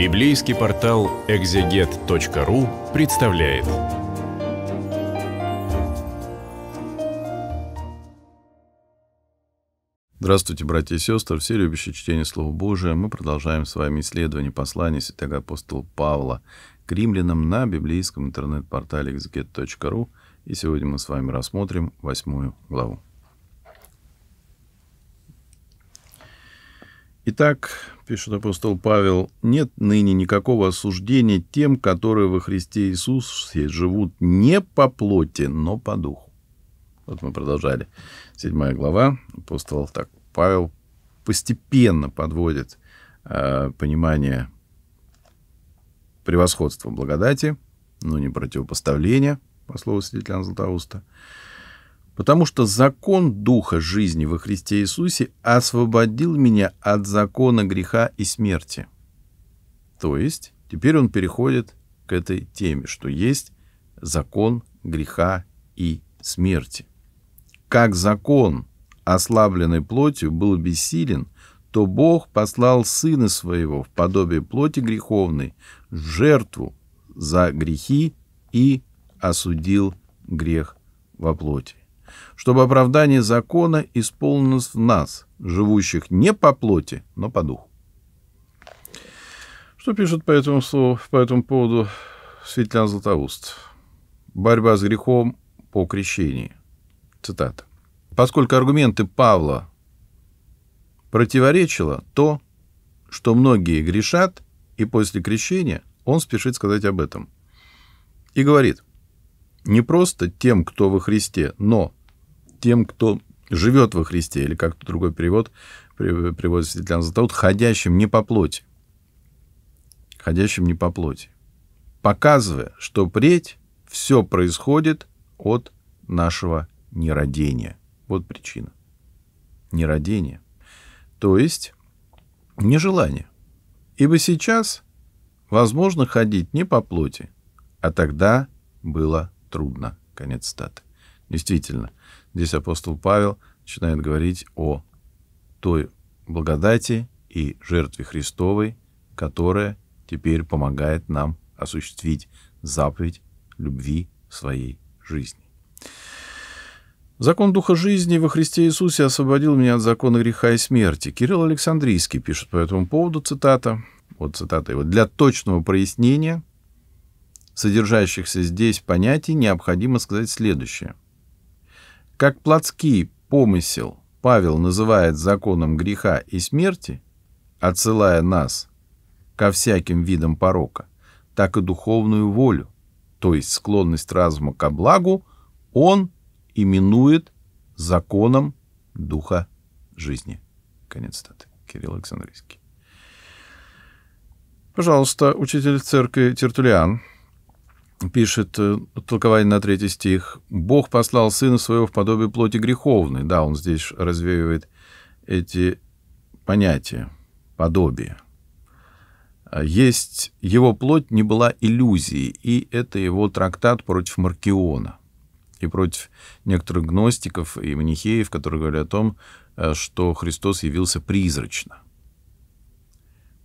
Библейский портал экзегет.ру представляет. Здравствуйте, братья и сестры, все любящие чтение Слова Божия. Мы продолжаем с вами исследование послания святого апостола Павла к римлянам на библейском интернет-портале exeget.ru. И сегодня мы с вами рассмотрим восьмую главу. Итак, пишет апостол Павел, нет ныне никакого осуждения тем, которые во Христе Иисусе живут не по плоти, но по духу. Вот мы продолжали. Седьмая глава. Апостол так, Павел постепенно подводит э, понимание превосходства благодати, но не противопоставления, по слову свидетеля Златоуста, потому что закон Духа жизни во Христе Иисусе освободил меня от закона греха и смерти. То есть теперь он переходит к этой теме, что есть закон греха и смерти. Как закон, ослабленный плотью, был бессилен, то Бог послал Сына Своего в подобие плоти греховной в жертву за грехи и осудил грех во плоти чтобы оправдание закона исполнилось в нас, живущих не по плоти, но по духу. Что пишет по этому, слову, по этому поводу Светлян Златоуст? Борьба с грехом по крещении. Цитата. Поскольку аргументы Павла противоречило то, что многие грешат, и после крещения он спешит сказать об этом. И говорит, не просто тем, кто во Христе, но тем, кто живет во Христе, или как-то другой перевод приводит Светлана Златоуд, ходящим не по плоти. Ходящим не по плоти. Показывая, что предь все происходит от нашего нерадения. Вот причина. Нерадение. То есть нежелание. Ибо сейчас возможно ходить не по плоти, а тогда было трудно. Конец статы. Действительно, здесь апостол Павел начинает говорить о той благодати и жертве Христовой, которая теперь помогает нам осуществить заповедь любви своей жизни. Закон Духа жизни во Христе Иисусе освободил меня от закона греха и смерти. Кирилл Александрийский пишет по этому поводу, цитата, вот цитата его, «Для точного прояснения содержащихся здесь понятий необходимо сказать следующее как плотский помысел Павел называет законом греха и смерти, отсылая нас ко всяким видам порока, так и духовную волю, то есть склонность разума ко благу, он именует законом духа жизни. Конец статы. Кирилл Александрийский. Пожалуйста, учитель церкви Тертулиан, пишет э, толкование на третий стих, «Бог послал Сына Своего в подобие плоти греховной». Да, он здесь развеивает эти понятия, подобие. Есть его плоть не была иллюзией, и это его трактат против Маркиона и против некоторых гностиков и манихеев, которые говорят о том, э, что Христос явился призрачно.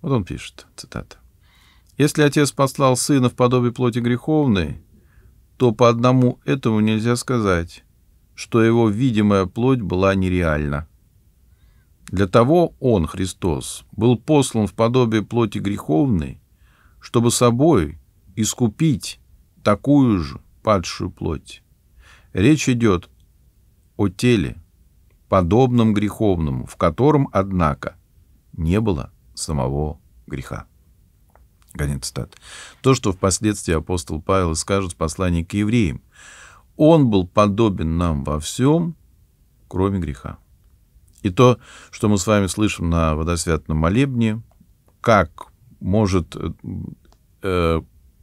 Вот он пишет, цитата. Если отец послал сына в подобие плоти греховной, то по одному этому нельзя сказать, что его видимая плоть была нереальна. Для того он, Христос, был послан в подобие плоти греховной, чтобы собой искупить такую же падшую плоть. Речь идет о теле, подобном греховному, в котором, однако, не было самого греха. Конец цитат. То, что впоследствии апостол Павел скажет в послании к евреям. Он был подобен нам во всем, кроме греха. И то, что мы с вами слышим на водосвятном молебне, как может э, э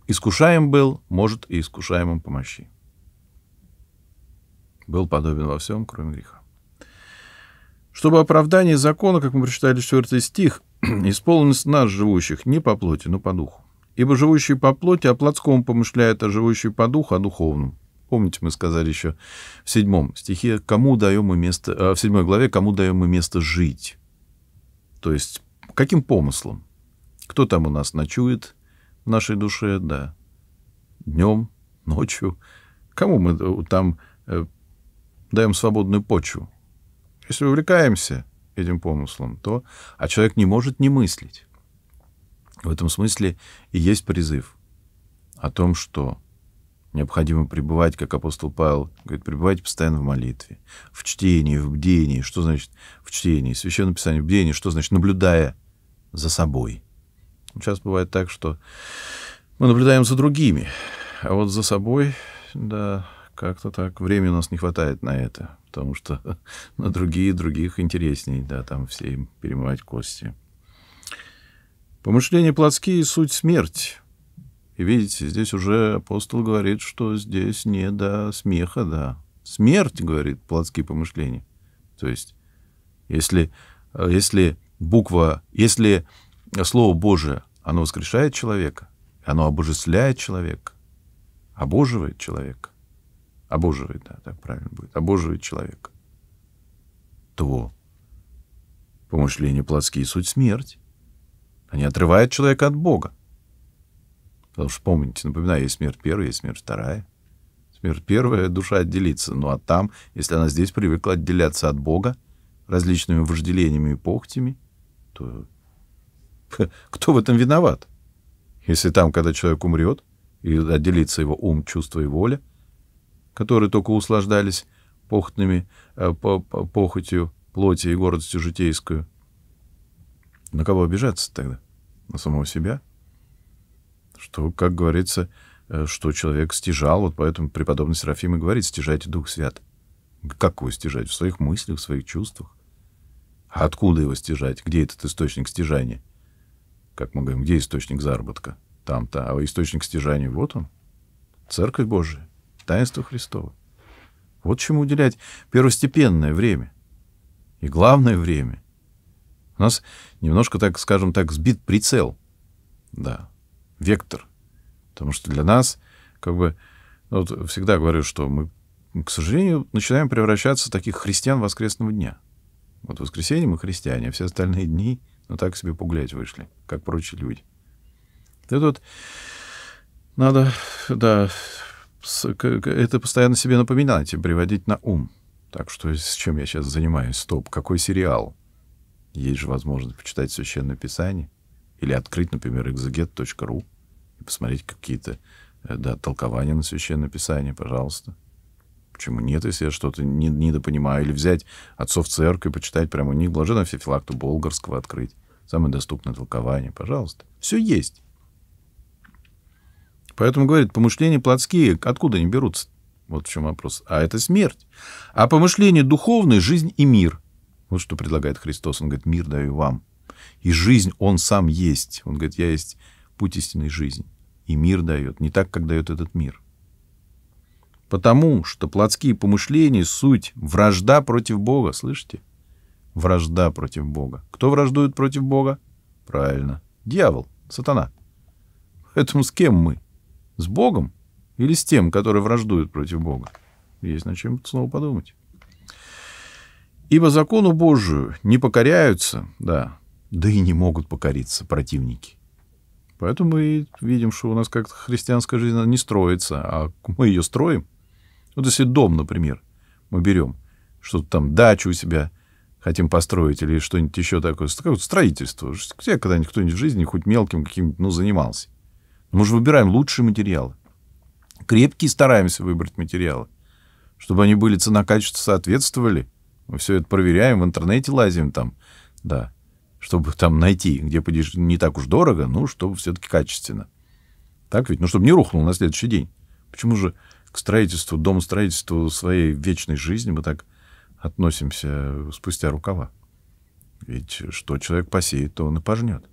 искушаем был, может и искушаемым помощи. Был подобен во всем, кроме греха чтобы оправдание закона, как мы прочитали 4 стих, исполнилось нас, живущих, не по плоти, но по духу. Ибо живущие по плоти о а плотском помышляют, а живущие по духу о а духовном. Помните, мы сказали еще в седьмом стихе, кому даем мы место, э, в седьмой главе, кому даем мы место жить. То есть, каким помыслом? Кто там у нас ночует в нашей душе, да, днем, ночью? Кому мы э, там э, даем свободную почву? Если увлекаемся этим помыслом, то... А человек не может не мыслить. В этом смысле и есть призыв о том, что необходимо пребывать, как апостол Павел говорит, пребывать постоянно в молитве, в чтении, в бдении. Что значит в чтении? Священное Писание в бдении, что значит наблюдая за собой. Сейчас бывает так, что мы наблюдаем за другими, а вот за собой, да, как-то так. Времени у нас не хватает на это, потому что на другие других интересней, да, там все им перемывать кости. Помышления плотские — суть смерть. И видите, здесь уже апостол говорит, что здесь не до смеха, да. Смерть, говорит, плотские помышления. То есть, если, если буква, если Слово Божие, оно воскрешает человека, оно обожествляет человека, обоживает человека, обоживает, да, так правильно будет, обоживает человека. То, помышления плотские, суть смерть. Они отрывают человека от Бога. Потому что, помните, напоминаю, есть смерть первая, есть смерть вторая. Смерть первая — душа отделится. Ну а там, если она здесь привыкла отделяться от Бога различными вожделениями и похотями, то кто в этом виноват? Если там, когда человек умрет, и отделится его ум, чувство и воля — которые только услаждались похотными, э, по, по, похотью плоти и гордостью житейскую. На кого обижаться тогда? На самого себя? Что, как говорится, э, что человек стяжал, вот поэтому преподобный Серафим и говорит, стяжайте Дух Свят. Как его стяжать? В своих мыслях, в своих чувствах. А откуда его стяжать? Где этот источник стяжания? Как мы говорим, где источник заработка? Там-то. А источник стяжания вот он. Церковь Божия таинство Христова. Вот чему уделять первостепенное время. И главное время. У нас немножко, так скажем так, сбит прицел. Да, вектор. Потому что для нас, как бы, ну, вот всегда говорю, что мы, к сожалению, начинаем превращаться в таких христиан воскресного дня. Вот в воскресенье мы христиане, а все остальные дни, ну так себе погулять вышли, как прочие люди. Это вот надо, да, это постоянно себе напоминать и приводить на ум. Так что с чем я сейчас занимаюсь? Стоп, какой сериал? Есть же возможность почитать Священное Писание или открыть, например, exeget.ru и посмотреть какие-то э, да, толкования на Священное Писание, пожалуйста. Почему нет, если я что-то не, недопонимаю? Или взять отцов церкви, почитать прямо у них, блаженно филакту Болгарского открыть. Самое доступное толкование, пожалуйста. Все есть. Поэтому, говорит, помышления плотские, откуда они берутся? Вот в чем вопрос. А это смерть. А помышления духовные — жизнь и мир. Вот что предлагает Христос. Он говорит, мир даю вам. И жизнь Он сам есть. Он говорит, я есть путь истинной жизни. И мир дает. Не так, как дает этот мир. Потому что плотские помышления — суть вражда против Бога. Слышите? Вражда против Бога. Кто враждует против Бога? Правильно. Дьявол, сатана. Поэтому с кем мы? С Богом или с тем, который враждует против Бога? Есть над чем снова подумать. Ибо закону Божию не покоряются, да, да и не могут покориться противники. Поэтому мы видим, что у нас как-то христианская жизнь не строится, а мы ее строим. Вот если дом, например, мы берем, что-то там дачу у себя хотим построить или что-нибудь еще такое, Такое вот строительство. Все когда-нибудь кто-нибудь в жизни хоть мелким каким-нибудь, ну, занимался. Мы же выбираем лучшие материалы. Крепкие стараемся выбрать материалы, чтобы они были цена-качество соответствовали. Мы все это проверяем, в интернете лазим там, да, чтобы там найти, где подеш... не так уж дорого, ну, чтобы все-таки качественно. Так ведь? Ну, чтобы не рухнул на следующий день. Почему же к строительству, домостроительству своей вечной жизни мы так относимся э, спустя рукава? Ведь что человек посеет, то он и пожнет.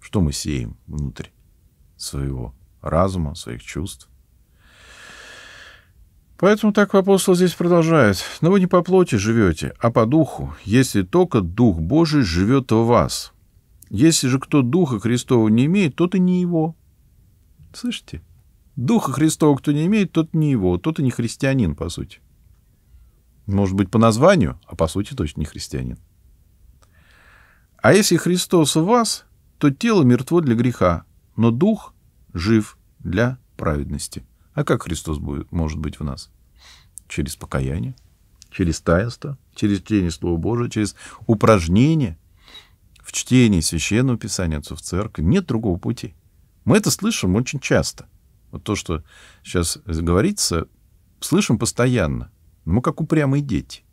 Что мы сеем внутрь? своего разума, своих чувств. Поэтому так апостол здесь продолжает. Но вы не по плоти живете, а по духу, если только Дух Божий живет в вас. Если же кто Духа Христова не имеет, тот и не его. Слышите? Духа Христова кто не имеет, тот не его, тот и не христианин, по сути. Может быть, по названию, а по сути точно не христианин. А если Христос в вас, то тело мертво для греха, но дух жив для праведности. А как Христос будет, может быть в нас? Через покаяние, через таинство, через чтение Слова Божия, через упражнение в чтении Священного Писания в Церкви. Нет другого пути. Мы это слышим очень часто. Вот то, что сейчас говорится, слышим постоянно. мы как упрямые дети,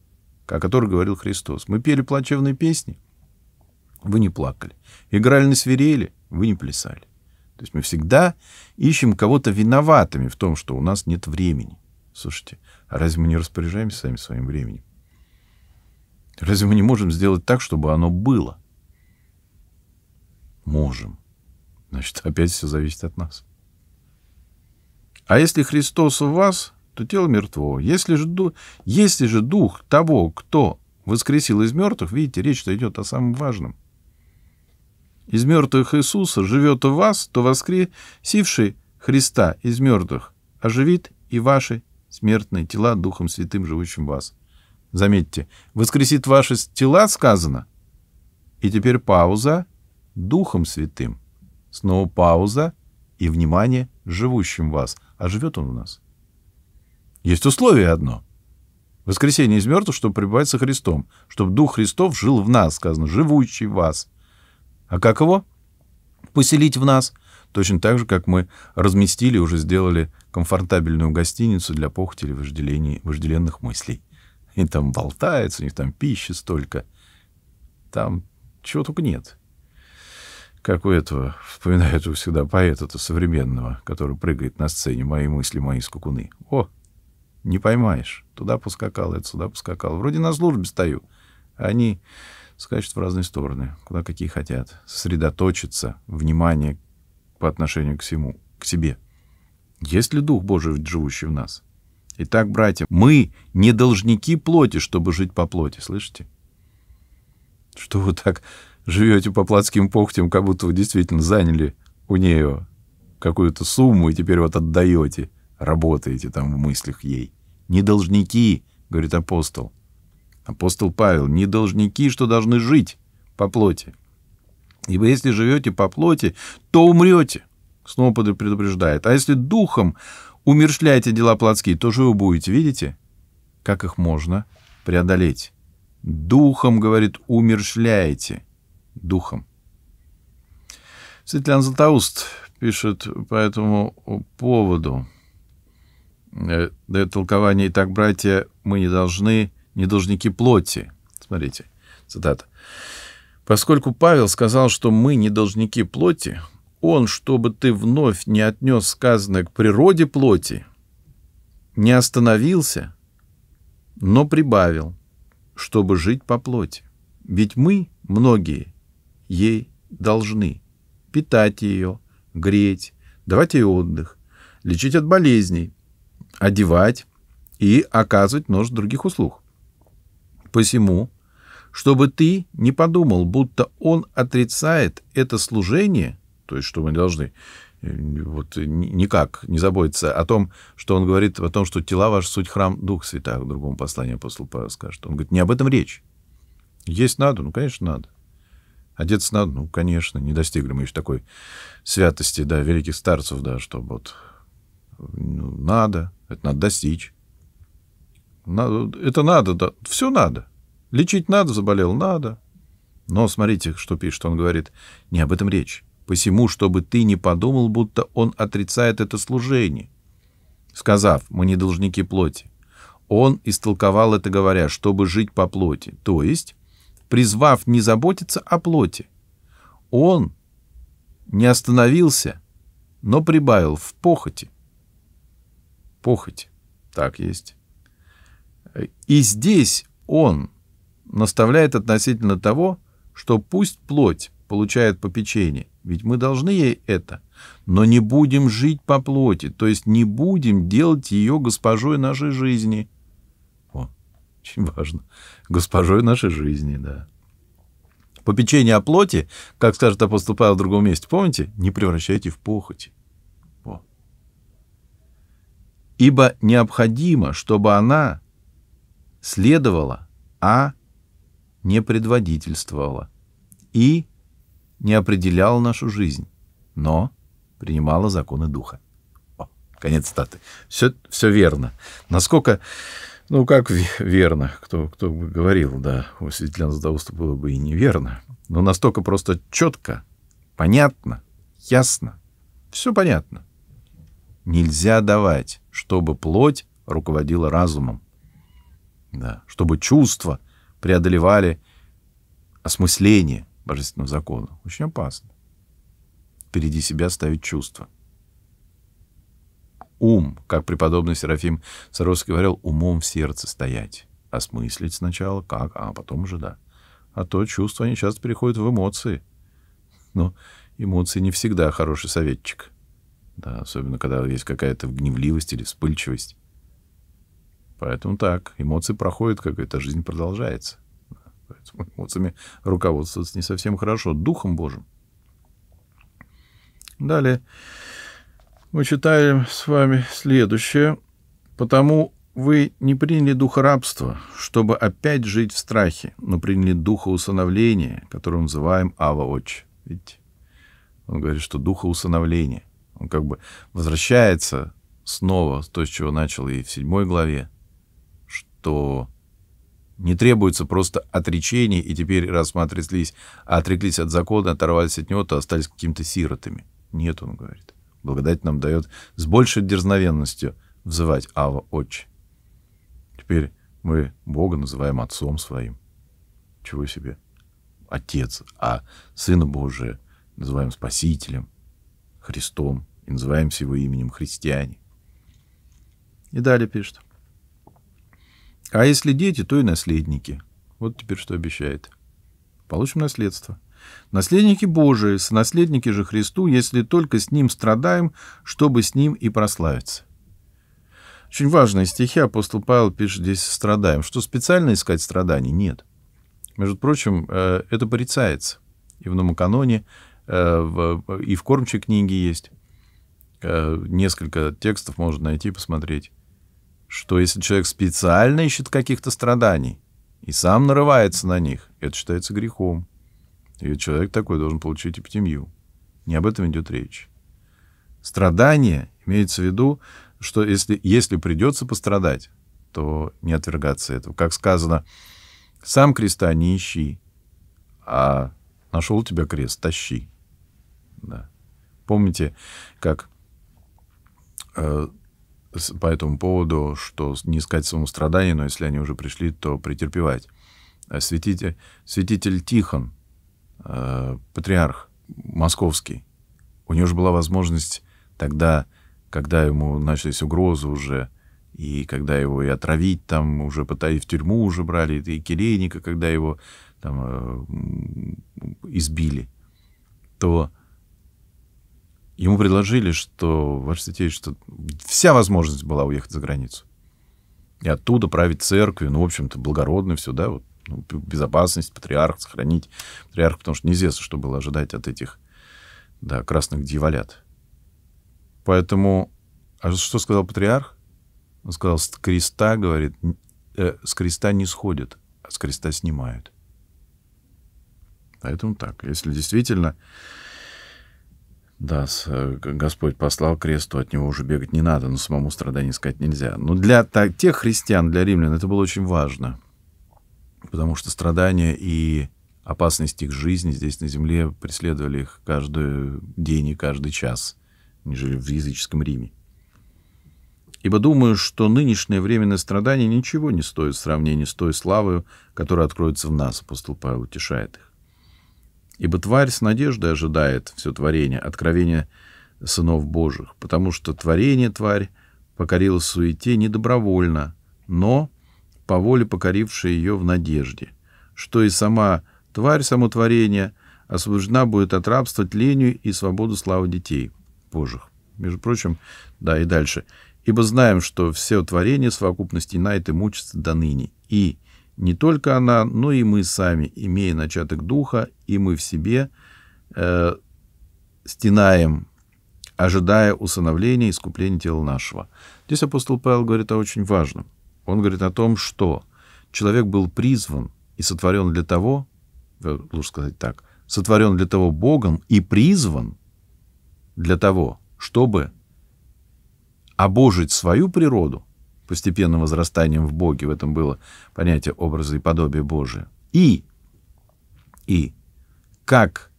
о которых говорил Христос. Мы пели плачевные песни, вы не плакали. Играли на свирели, вы не плясали. То есть мы всегда ищем кого-то виноватыми в том, что у нас нет времени. Слушайте, а разве мы не распоряжаемся сами своим временем? Разве мы не можем сделать так, чтобы оно было? Можем. Значит, опять все зависит от нас. А если Христос в вас, то тело мертво. Если же, если же дух того, кто воскресил из мертвых, видите, речь идет о самом важном – из мертвых Иисуса живет в вас, то воскресивший Христа из мертвых оживит и ваши смертные тела Духом Святым, живущим в вас. Заметьте, воскресит ваши тела, сказано. И теперь пауза Духом Святым. Снова пауза и, внимание, живущим в вас. А живет он у нас. Есть условие одно. Воскресение из мертвых, чтобы пребывать со Христом, чтобы Дух Христов жил в нас, сказано, живущий в вас – а как его? Поселить в нас. Точно так же, как мы разместили уже сделали комфортабельную гостиницу для похоти или вожделений, вожделенных мыслей. И там болтается, у них там пищи столько. Там чего только нет. Как у этого, вспоминаю этого всегда поэта-то современного, который прыгает на сцене «Мои мысли, мои скукуны». О, не поймаешь. Туда поскакал, это сюда поскакал. Вроде на службе стою. Они скачут в разные стороны, куда какие хотят. Сосредоточиться, внимание по отношению к всему, к себе. Есть ли Дух Божий, живущий в нас? Итак, братья, мы не должники плоти, чтобы жить по плоти, слышите? Что вы так живете по плотским похотям, как будто вы действительно заняли у нее какую-то сумму и теперь вот отдаете, работаете там в мыслях ей. Не должники, говорит апостол, Апостол Павел, не должники, что должны жить по плоти. Ибо если живете по плоти, то умрете. Снова предупреждает. А если духом умершляете дела плотские, то живы будете. Видите, как их можно преодолеть? Духом, говорит, умершляете. Духом. Светлян Златоуст пишет по этому поводу. «Э, Дает толкование. Итак, братья, мы не должны не должники плоти. Смотрите, цитата. Поскольку Павел сказал, что мы не должники плоти, он, чтобы ты вновь не отнес сказанное к природе плоти, не остановился, но прибавил, чтобы жить по плоти. Ведь мы, многие, ей должны питать ее, греть, давать ей отдых, лечить от болезней, одевать и оказывать множество других услуг. Посему, чтобы ты не подумал, будто он отрицает это служение, то есть что мы должны э, вот э, никак не заботиться о том, что он говорит о том, что тела ваши суть храм Дух Святаго, в другом послании апостол Павел скажет. Он говорит, не об этом речь. Есть надо? Ну, конечно, надо. Одеться надо? Ну, конечно, не достигли мы еще такой святости, да, великих старцев, да, что вот ну, надо, это надо достичь это надо, да, все надо. Лечить надо, заболел, надо. Но смотрите, что пишет, он говорит, не об этом речь. Посему, чтобы ты не подумал, будто он отрицает это служение. Сказав, мы не должники плоти. Он истолковал это, говоря, чтобы жить по плоти, то есть, призвав не заботиться о плоти. Он не остановился, но прибавил в похоти. Похоть. Так есть. И здесь он наставляет относительно того, что пусть плоть получает попечение, ведь мы должны ей это, но не будем жить по плоти, то есть не будем делать ее госпожой нашей жизни. О, очень важно. Госпожой нашей жизни, да. Попечение о плоти, как скажет апостол Павел в другом месте, помните, не превращайте в похоти. О. Ибо необходимо, чтобы она следовало, а не предводительствовало и не определяло нашу жизнь, но принимало законы духа. О, конец статы. Все, все верно. Насколько, ну как верно, кто, кто бы говорил, да, у Светлана Задоуста было бы и неверно, но настолько просто четко, понятно, ясно, все понятно. Нельзя давать, чтобы плоть руководила разумом да, чтобы чувства преодолевали осмысление божественного закона. Очень опасно. Впереди себя ставить чувства. Ум, как преподобный Серафим Саровский говорил, умом в сердце стоять. Осмыслить сначала, как, а потом уже да. А то чувства, они часто переходят в эмоции. Но эмоции не всегда хороший советчик. Да, особенно когда есть какая-то гневливость или вспыльчивость. Поэтому так, эмоции проходят, как эта жизнь продолжается. Поэтому эмоциями руководствоваться не совсем хорошо. Духом Божьим. Далее мы читаем с вами следующее. «Потому вы не приняли духа рабства, чтобы опять жить в страхе, но приняли духа усыновления, которого называем Ава Отче». Видите? Он говорит, что духа усыновления. Он как бы возвращается снова с то, с чего начал и в седьмой главе, что не требуется просто отречений, и теперь, раз мы отреклись, отреклись от закона, оторвались от него, то остались какими-то сиротами. Нет, он говорит. Благодать нам дает с большей дерзновенностью взывать Ава Отче. Теперь мы Бога называем Отцом своим. Чего себе? Отец, а Сына Божия называем Спасителем, Христом, и называемся Его именем христиане. И далее пишет. А если дети, то и наследники. Вот теперь что обещает. Получим наследство. Наследники Божии, сонаследники же Христу, если только с Ним страдаем, чтобы с Ним и прославиться. Очень важные стихи апостол Павел пишет здесь «страдаем». Что, специально искать страданий? Нет. Между прочим, э, это порицается. И в Номоканоне, э, и в Кормче книге есть. Э, несколько текстов можно найти, посмотреть что если человек специально ищет каких-то страданий и сам нарывается на них, это считается грехом. И человек такой должен получить эпитемию. Не об этом идет речь. Страдание имеется в виду, что если, если придется пострадать, то не отвергаться этого. Как сказано, сам креста не ищи, а нашел у тебя крест, тащи. Да. Помните, как э, по этому поводу, что не искать самострадания, но если они уже пришли, то претерпевать. А святитель, святитель Тихон, э, патриарх московский, у него же была возможность тогда, когда ему начались угрозы уже, и когда его и отравить там уже пытались, в тюрьму уже брали, и Кирейника, когда его там э, избили, то ему предложили, что ваш святей, что вся возможность была уехать за границу. И оттуда править церковью, ну, в общем-то, благородно все, да, вот, ну, безопасность, патриарх, сохранить патриарх, потому что неизвестно, что было ожидать от этих, да, красных дьяволят. Поэтому, а что сказал патриарх? Он сказал, с креста, говорит, э, с креста не сходят, а с креста снимают. Поэтому так, если действительно да, э, Господь послал крест, то от него уже бегать не надо, но самому страдания искать нельзя. Но для так, тех христиан, для римлян это было очень важно, потому что страдания и опасность их жизни здесь на земле преследовали их каждый день и каждый час. нежели в языческом Риме. Ибо думаю, что нынешнее временное страдание ничего не стоит в сравнении с той славой, которая откроется в нас, апостол Павел утешает их. Ибо тварь с надеждой ожидает все творение, откровение сынов Божьих, потому что творение тварь покорила суете добровольно, но по воле покорившей ее в надежде, что и сама тварь, само творение, освобождена будет от рабства тлению и свободу славы детей Божьих. Между прочим, да, и дальше. «Ибо знаем, что все творение совокупности на это мучится до ныне, и не только она, но и мы сами, имея начаток духа, и мы в себе э, стенаем, ожидая усыновления и искупления тела нашего. Здесь апостол Павел говорит о очень важном. Он говорит о том, что человек был призван и сотворен для того, э, лучше сказать так, сотворен для того Богом и призван для того, чтобы обожить свою природу – постепенным возрастанием в Боге. В этом было понятие образа и подобия Божия. И, и как,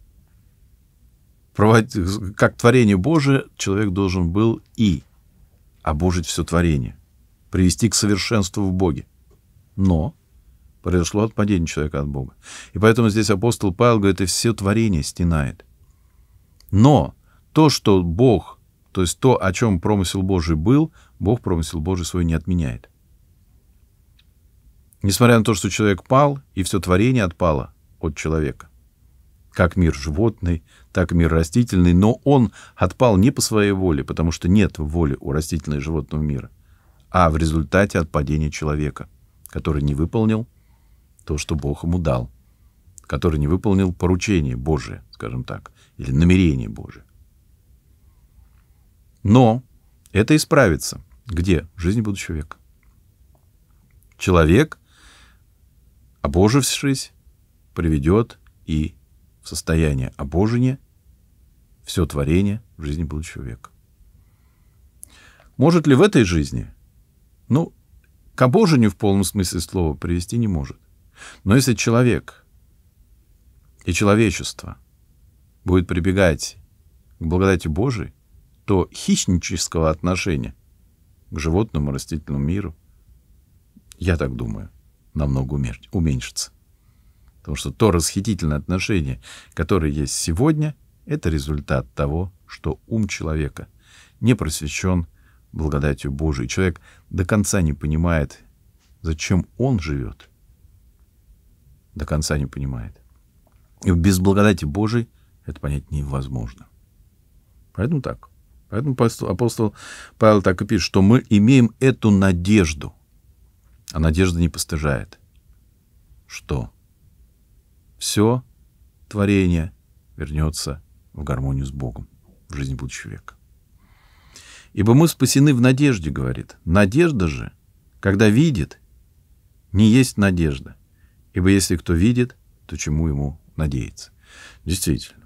как творение Божие человек должен был и обожить все творение, привести к совершенству в Боге. Но произошло отпадение человека от Бога. И поэтому здесь апостол Павел говорит, и все творение стенает. Но то, что Бог, то есть то, о чем промысел Божий был, Бог промысел Божий свой не отменяет. Несмотря на то, что человек пал, и все творение отпало от человека. Как мир животный, так и мир растительный, но он отпал не по своей воле, потому что нет воли у растительного и животного мира, а в результате отпадения человека, который не выполнил то, что Бог ему дал, который не выполнил поручение Божие, скажем так, или намерение Божие. Но это исправится. Где? В жизни будущего века. Человек, обожившись, приведет и в состояние обожения все творение в жизни будущего века. Может ли в этой жизни? Ну, к обожению в полном смысле слова привести не может. Но если человек и человечество будет прибегать к благодати Божией, то хищнического отношения – к животному растительному миру, я так думаю, намного уменьшится. Потому что то расхитительное отношение, которое есть сегодня, это результат того, что ум человека не просвещен благодатью Божией. Человек до конца не понимает, зачем он живет. До конца не понимает. И без благодати Божией это понять невозможно. Поэтому так. Поэтому апостол Павел так и пишет, что мы имеем эту надежду, а надежда не постыжает. Что? Все творение вернется в гармонию с Богом в жизни будущего века. Ибо мы спасены в надежде, говорит. Надежда же, когда видит, не есть надежда. Ибо если кто видит, то чему ему надеяться? Действительно.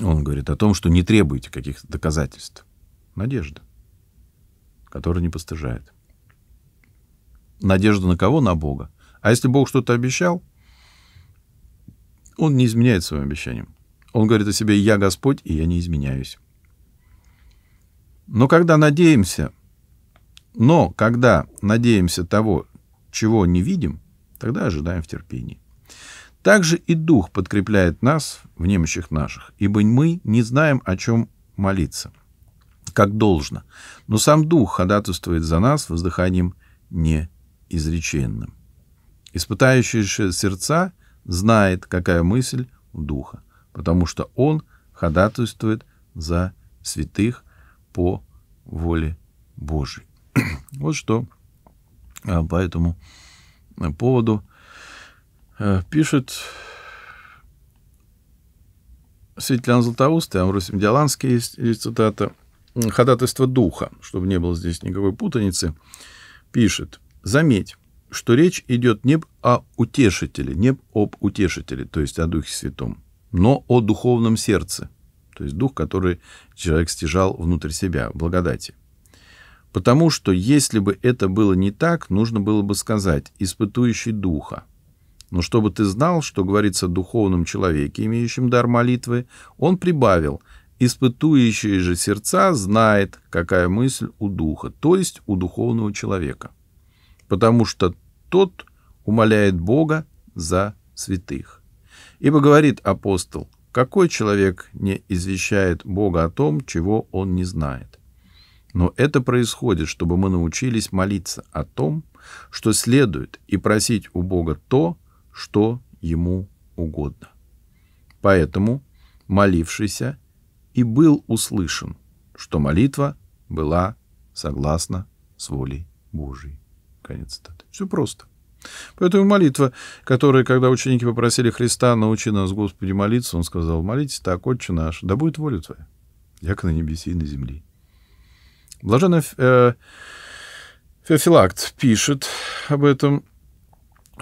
Он говорит о том, что не требуете каких-то доказательств. Надежда, которая не постыжает. Надежда на кого? На Бога. А если Бог что-то обещал, он не изменяет своим обещаниям. Он говорит о себе «Я Господь, и я не изменяюсь». Но когда надеемся, но когда надеемся того, чего не видим, тогда ожидаем в терпении. Также и Дух подкрепляет нас в немощах наших, ибо мы не знаем, о чем молиться, как должно. Но сам Дух ходатайствует за нас воздыханием неизреченным. Испытающий сердца знает, какая мысль у Духа, потому что Он ходатайствует за святых по воле Божией. Вот что а, по этому а, поводу Э, пишет Светлана Златоустая, Амросим Диаланский есть, есть цитата, «Ходатайство духа», чтобы не было здесь никакой путаницы, пишет, «Заметь, что речь идет не о а утешителе, не об утешителе, то есть о Духе Святом, но о духовном сердце, то есть дух, который человек стяжал внутрь себя, благодати. Потому что если бы это было не так, нужно было бы сказать «испытующий духа», но чтобы ты знал, что говорится о духовном человеке, имеющем дар молитвы, он прибавил «Испытующие же сердца знает, какая мысль у духа, то есть у духовного человека, потому что тот умоляет Бога за святых». Ибо говорит апостол, какой человек не извещает Бога о том, чего он не знает? Но это происходит, чтобы мы научились молиться о том, что следует, и просить у Бога то, что ему угодно. Поэтому молившийся и был услышан, что молитва была согласна с волей Божией. Конец цитаты. Все просто. Поэтому молитва, которая, когда ученики попросили Христа, научи нас, Господи, молиться, он сказал, молитесь так, Отче наш, да будет воля Твоя, як на небесе и на земле. Блаженный э, Феофилакт пишет об этом.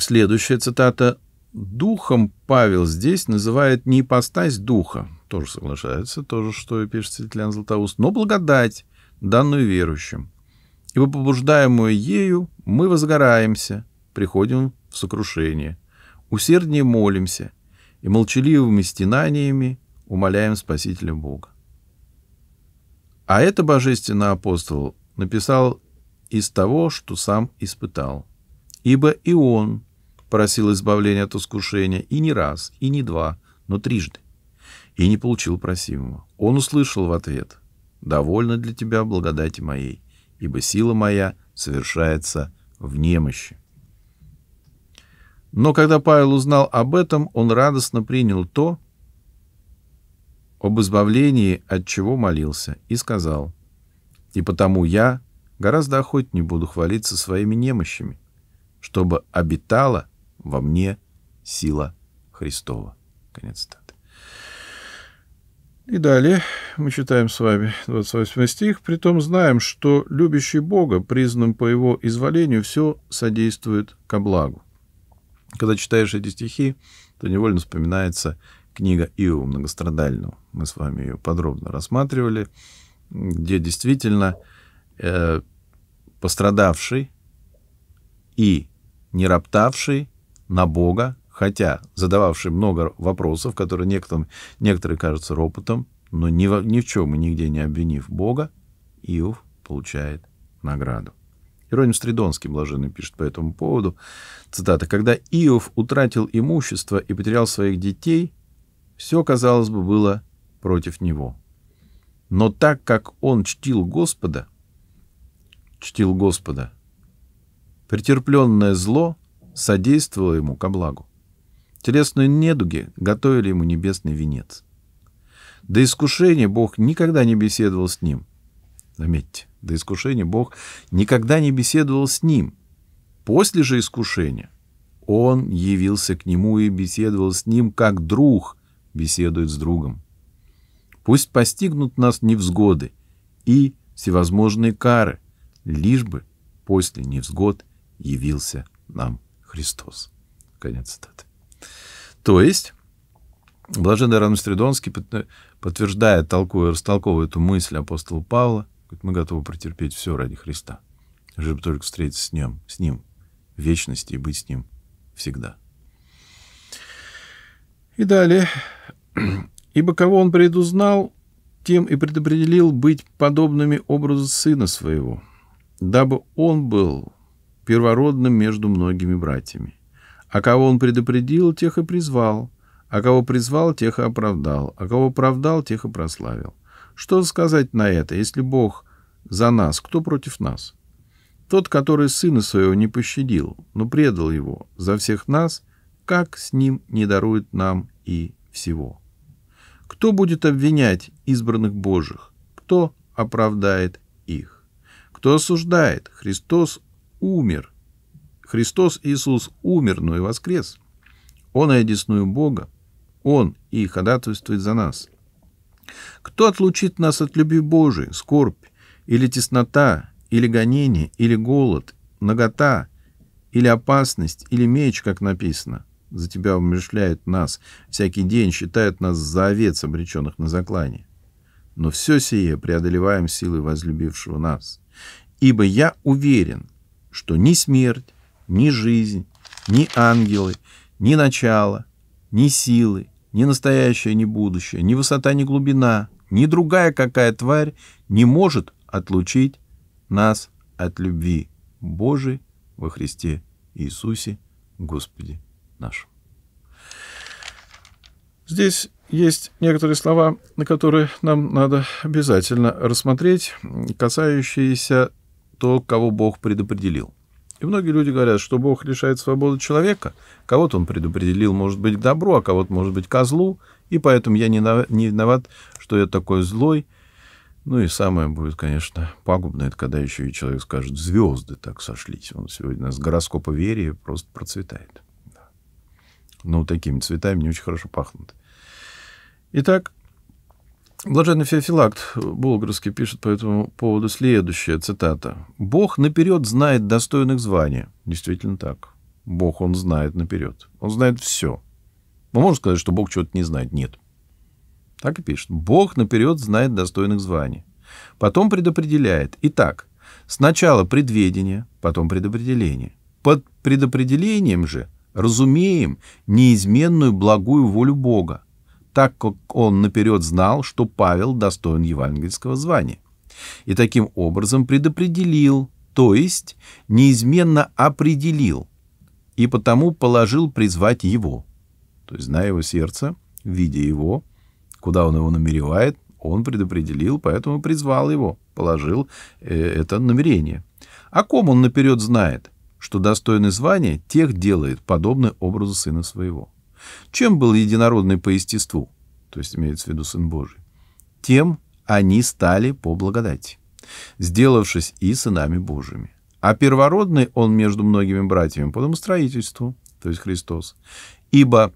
Следующая цитата. «Духом Павел здесь называет не ипостась духа», тоже соглашается, тоже что и пишет Светлян Златоуст, «но благодать, данную верующим. Ибо побуждаемую ею мы возгораемся, приходим в сокрушение, усерднее молимся и молчаливыми стенаниями умоляем Спасителя Бога». А это божественный апостол написал из того, что сам испытал. Ибо и он просил избавления от искушения и не раз, и не два, но трижды, и не получил просимого. Он услышал в ответ «Довольно для тебя благодати моей, ибо сила моя совершается в немощи». Но когда Павел узнал об этом, он радостно принял то, об избавлении, от чего молился, и сказал, «И потому я гораздо охотнее буду хвалиться своими немощами, чтобы обитала во мне сила Христова. Конец цитаты. И далее мы читаем с вами 28 стих. «Притом знаем, что любящий Бога, признан по его изволению, все содействует ко благу». Когда читаешь эти стихи, то невольно вспоминается книга Иова многострадального. Мы с вами ее подробно рассматривали, где действительно э, пострадавший и не роптавший на Бога, хотя задававший много вопросов, которые некоторым, некоторые кажутся ропотом, но ни, во, ни в чем и нигде не обвинив Бога, Иов получает награду. Ироним Стридонский блаженный пишет по этому поводу, цитата, «Когда Иов утратил имущество и потерял своих детей, все, казалось бы, было против него. Но так как он чтил Господа, чтил Господа, претерпленное зло содействовало ему ко благу. Телесные недуги готовили ему небесный венец. До искушения Бог никогда не беседовал с ним. Заметьте, до искушения Бог никогда не беседовал с ним. После же искушения он явился к нему и беседовал с ним, как друг беседует с другом. Пусть постигнут нас невзгоды и всевозможные кары, лишь бы после невзгод явился нам Христос. Конец цитаты. То есть, Блаженный Роман Стридонский, подтверждает, толкуя, растолковывая эту мысль апостола Павла, говорит, мы готовы претерпеть все ради Христа, чтобы только встретиться с Ним, с Ним в вечности и быть с Ним всегда. И далее. «Ибо кого он предузнал, тем и предопределил быть подобными образу сына своего, дабы он был первородным между многими братьями. А кого он предупредил, тех и призвал, а кого призвал, тех и оправдал, а кого оправдал, тех и прославил. Что сказать на это, если Бог за нас, кто против нас? Тот, который сына своего не пощадил, но предал его за всех нас, как с ним не дарует нам и всего? Кто будет обвинять избранных Божьих? Кто оправдает их? Кто осуждает? Христос умер. Христос Иисус умер, но и воскрес. Он и одесную Бога, Он и ходатайствует за нас. Кто отлучит нас от любви Божией, скорбь, или теснота, или гонение, или голод, нагота, или опасность, или меч, как написано? За тебя умершляют нас всякий день, считают нас за овец, обреченных на заклание. Но все сие преодолеваем силой возлюбившего нас. Ибо я уверен, что ни смерть, ни жизнь, ни ангелы, ни начало, ни силы, ни настоящее, ни будущее, ни высота, ни глубина, ни другая какая тварь не может отлучить нас от любви Божией во Христе Иисусе Господи нашем. Здесь есть некоторые слова, на которые нам надо обязательно рассмотреть, касающиеся то, кого Бог предопределил. И многие люди говорят, что Бог лишает свободы человека. Кого-то он предопределил, может быть, к добру, а кого-то, может быть, козлу. И поэтому я не виноват, что я такой злой. Ну и самое будет, конечно, пагубное, это когда еще и человек скажет, звезды так сошлись. Он сегодня с гороскопа верия просто процветает. Да. Ну, такими цветами не очень хорошо пахнут. Итак, Блаженный Феофилакт Болгарский пишет по этому поводу следующее, цитата. «Бог наперед знает достойных звания». Действительно так. Бог, он знает наперед. Он знает все. Мы ну, можем сказать, что Бог чего-то не знает. Нет. Так и пишет. Бог наперед знает достойных званий. Потом предопределяет. Итак, сначала предведение, потом предопределение. Под предопределением же разумеем неизменную благую волю Бога, так как он наперед знал, что Павел достоин евангельского звания. И таким образом предопределил, то есть неизменно определил, и потому положил призвать его. То есть, зная его сердце, видя его, куда он его намеревает, он предопределил, поэтому призвал его, положил э, это намерение. О ком он наперед знает, что достойны звания, тех делает, подобно образу сына своего. Чем был единородный по естеству, то есть имеется в виду Сын Божий? Тем они стали по благодати, сделавшись и сынами Божьими. А первородный он между многими братьями по домостроительству, то есть Христос. Ибо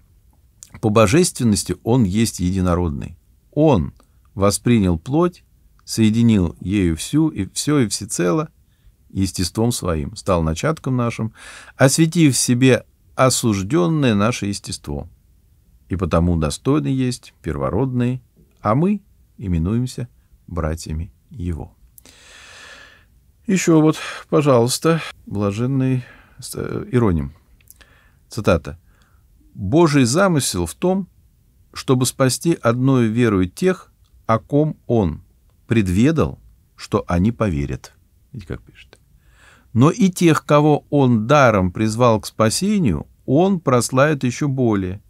по божественности он есть единородный. Он воспринял плоть, соединил ею всю и все и всецело естеством своим, стал начатком нашим, осветив в себе осужденное наше естество, и потому достойны есть первородные, а мы именуемся братьями его. Еще вот, пожалуйста, блаженный э, Ироним. Цитата. «Божий замысел в том, чтобы спасти одной верою тех, о ком он предведал, что они поверят». Видите, как пишет. Но и тех, кого он даром призвал к спасению, он прославит еще более,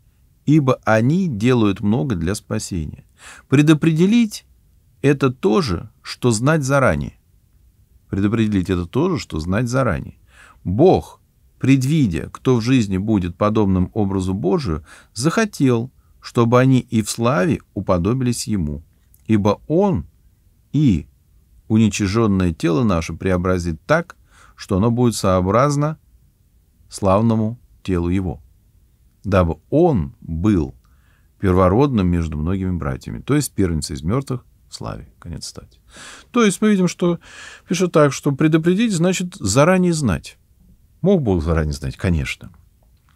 ибо они делают много для спасения. Предопределить – это то же, что знать заранее. Предопределить – это то же, что знать заранее. Бог, предвидя, кто в жизни будет подобным образу Божию, захотел, чтобы они и в славе уподобились Ему, ибо Он и уничиженное тело наше преобразит так, что оно будет сообразно славному телу его, дабы он был первородным между многими братьями, то есть первенцем из мертвых в славе. Конец стать. То есть мы видим, что пишет так, что предупредить значит заранее знать. Мог Бог заранее знать, конечно,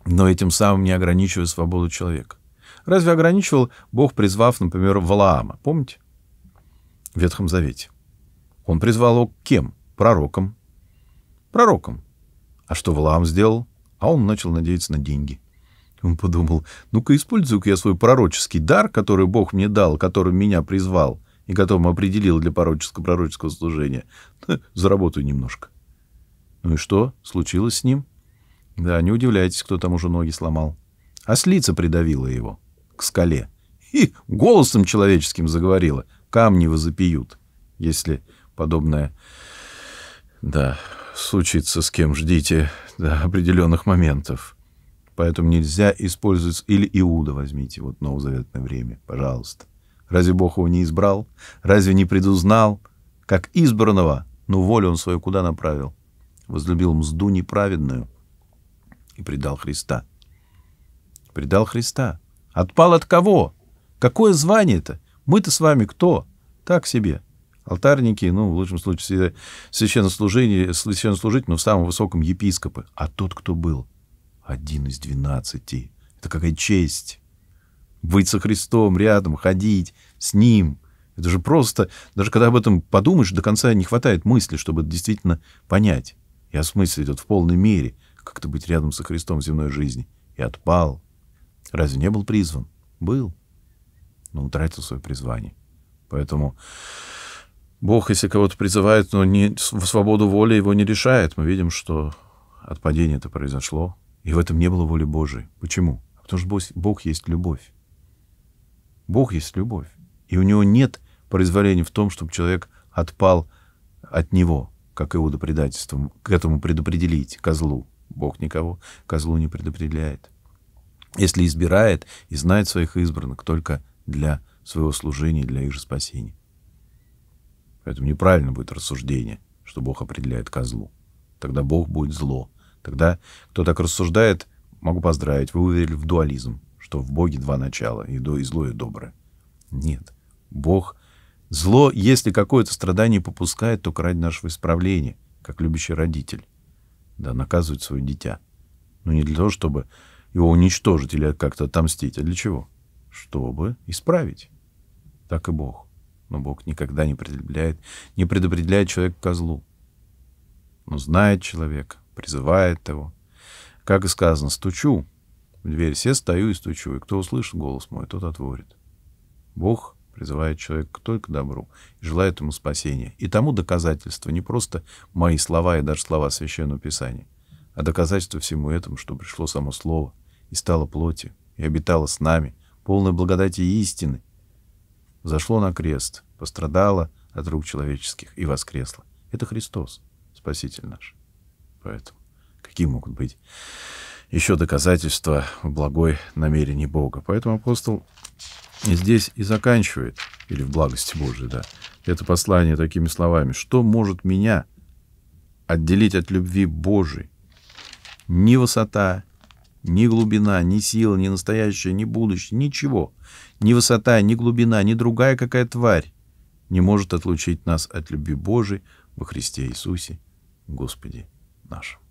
но этим самым не ограничивая свободу человека. Разве ограничивал Бог, призвав, например, Валаама, помните? В Ветхом Завете. Он призвал его кем? Пророком пророком. А что Валаам сделал? А он начал надеяться на деньги. Он подумал, ну-ка использую-ка я свой пророческий дар, который Бог мне дал, которым меня призвал и которым определил для пророческого-пророческого служения. Заработаю немножко. Ну и что случилось с ним? Да, не удивляйтесь, кто там уже ноги сломал. А Ослица придавила его к скале и голосом человеческим заговорила. Камни возопиют, если подобное... Да, случится с кем ждите до определенных моментов. Поэтому нельзя использовать или Иуда возьмите, вот новозаветное время, пожалуйста. Разве Бог его не избрал? Разве не предузнал? Как избранного, но ну, волю он свою куда направил? Возлюбил мзду неправедную и предал Христа. Предал Христа. Отпал от кого? Какое звание это? Мы-то с вами кто? Так себе. — Алтарники, ну, в лучшем случае, священнослужение, священнослужитель, но в самом высоком епископы. А тот, кто был один из двенадцати, это какая честь. Быть со Христом рядом, ходить с Ним. Это же просто, даже когда об этом подумаешь, до конца не хватает мысли, чтобы это действительно понять и осмыслить это в полной мере, как-то быть рядом со Христом в земной жизни. И отпал. Разве не был призван? Был. Но утратил свое призвание. Поэтому Бог, если кого-то призывает, но не, в свободу воли его не решает. Мы видим, что отпадение это произошло, и в этом не было воли Божией. Почему? А потому что Бог, Бог есть любовь. Бог есть любовь. И у него нет произволения в том, чтобы человек отпал от него, как Иуда предательством, к этому предопределить, козлу. Бог никого козлу не предопределяет. Если избирает и знает своих избранных только для своего служения, для их же спасения. Поэтому неправильно будет рассуждение, что Бог определяет козлу. Тогда Бог будет зло. Тогда, кто так рассуждает, могу поздравить, вы уверили в дуализм, что в Боге два начала, и, до, и зло, и доброе. Нет. Бог Зло, если какое-то страдание попускает, только ради нашего исправления, как любящий родитель. Да, наказывает свое дитя. Но ну, не для того, чтобы его уничтожить или как-то отомстить, а для чего? Чтобы исправить. Так и Бог. Но Бог никогда не предопределяет, не предопределяет человека козлу. Но знает человека, призывает его. Как и сказано, стучу в дверь, все стою и стучу, и кто услышит голос мой, тот отворит. Бог призывает человека только к добру и желает ему спасения. И тому доказательство не просто мои слова и даже слова Священного Писания, а доказательство всему этому, что пришло само Слово и стало плоти, и обитало с нами, полное благодати и истины, зашло на крест, пострадало от рук человеческих и воскресло. Это Христос, Спаситель наш. Поэтому какие могут быть еще доказательства в благой намерении Бога? Поэтому апостол здесь и заканчивает, или в благости Божией, да, это послание такими словами. «Что может меня отделить от любви Божией? Ни высота, ни глубина, ни сила, ни настоящее, ни будущее, ничего. Ни высота, ни глубина, ни другая какая тварь не может отлучить нас от любви Божией во Христе Иисусе, Господи нашим.